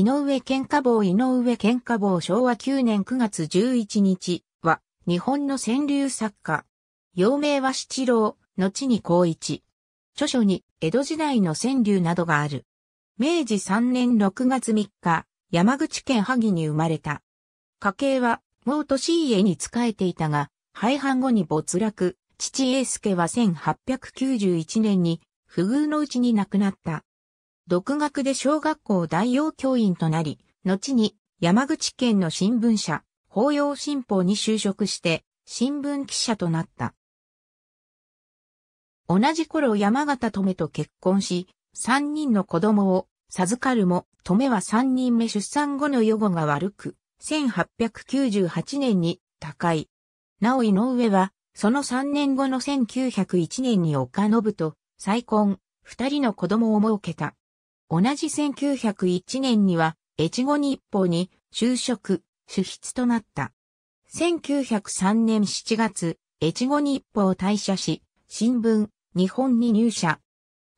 井上健嘩坊井上健嘩坊昭和9年9月11日は、日本の川柳作家。幼名は七郎、後に孝一。著書に、江戸時代の川柳などがある。明治3年6月3日、山口県萩に生まれた。家系は、もう年家に仕えていたが、廃藩後に没落。父英介は1891年に、不遇のうちに亡くなった。独学で小学校代用教員となり、後に山口県の新聞社、法要新報に就職して、新聞記者となった。同じ頃山形めと結婚し、三人の子供を授かるも、めは三人目出産後の予後が悪く、1898年に高い。なお井上は、その3年後の1901年に岡信と再婚、二人の子供を設けた。同じ1901年には、越後日報に就職、主筆となった。1903年7月、越後日報を退社し、新聞、日本に入社。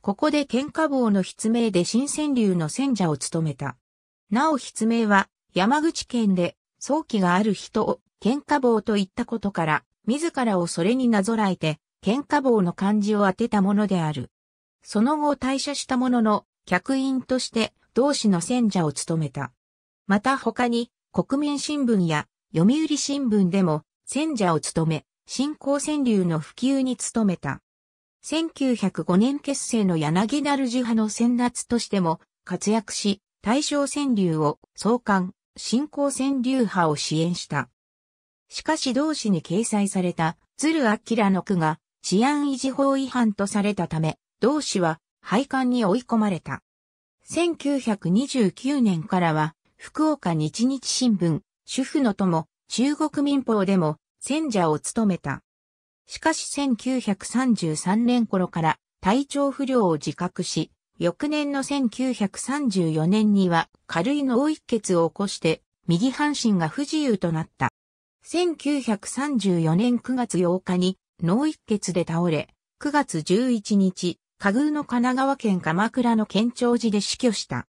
ここで喧嘩棒の筆名で新川流の戦者を務めた。なお筆名は、山口県で、早期がある人を、喧嘩棒と言ったことから、自らをそれになぞらえて、喧嘩棒の漢字を当てたものである。その後退社したものの、客員として同志の選者を務めた。また他に国民新聞や読売新聞でも選者を務め、新興川柳の普及に努めた。1905年結成の柳なる樹派の選抜としても活躍し、大正川柳を創刊、新興川柳派を支援した。しかし同志に掲載された鶴明の句が治安維持法違反とされたため、同志は廃刊に追い込まれた。1929年からは、福岡日日新聞、主婦の友、中国民報でも、選者を務めた。しかし1933年頃から体調不良を自覚し、翌年の1934年には軽い脳一血を起こして右半身が不自由となった。1934年9月8日に脳一血で倒れ、9月11日、下宮の神奈川県鎌倉の県庁寺で死去した。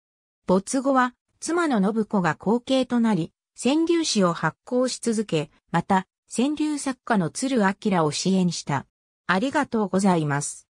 没後は、妻の信子が後継となり、川柳史を発行し続け、また、川柳作家の鶴明を支援した。ありがとうございます。